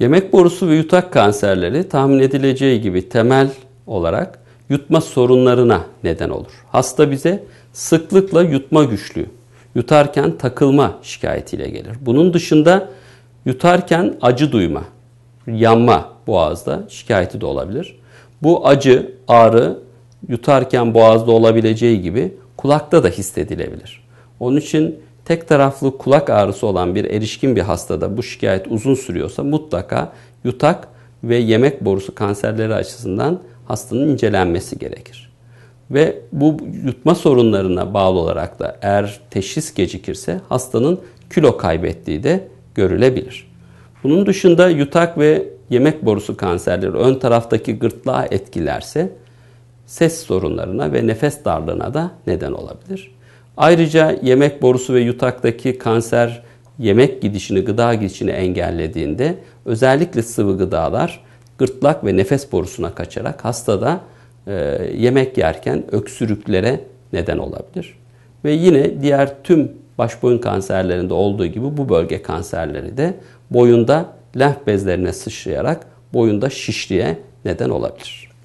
Yemek borusu ve yutak kanserleri tahmin edileceği gibi temel olarak yutma sorunlarına neden olur. Hasta bize sıklıkla yutma güçlüğü, yutarken takılma şikayetiyle gelir. Bunun dışında yutarken acı duyma, yanma boğazda şikayeti de olabilir. Bu acı, ağrı yutarken boğazda olabileceği gibi kulakta da hissedilebilir. Onun için tek taraflı kulak ağrısı olan bir erişkin bir hastada bu şikayet uzun sürüyorsa mutlaka yutak ve yemek borusu kanserleri açısından hastanın incelenmesi gerekir. Ve bu yutma sorunlarına bağlı olarak da eğer teşhis gecikirse hastanın kilo kaybettiği de görülebilir. Bunun dışında yutak ve yemek borusu kanserleri ön taraftaki gırtlağa etkilerse ses sorunlarına ve nefes darlığına da neden olabilir. Ayrıca yemek borusu ve yutaktaki kanser yemek gidişini, gıda gidişini engellediğinde özellikle sıvı gıdalar gırtlak ve nefes borusuna kaçarak hastada e, yemek yerken öksürüklere neden olabilir. Ve yine diğer tüm baş boyun kanserlerinde olduğu gibi bu bölge kanserleri de boyunda lenf bezlerine sıçrayarak boyunda şişliğe neden olabilir.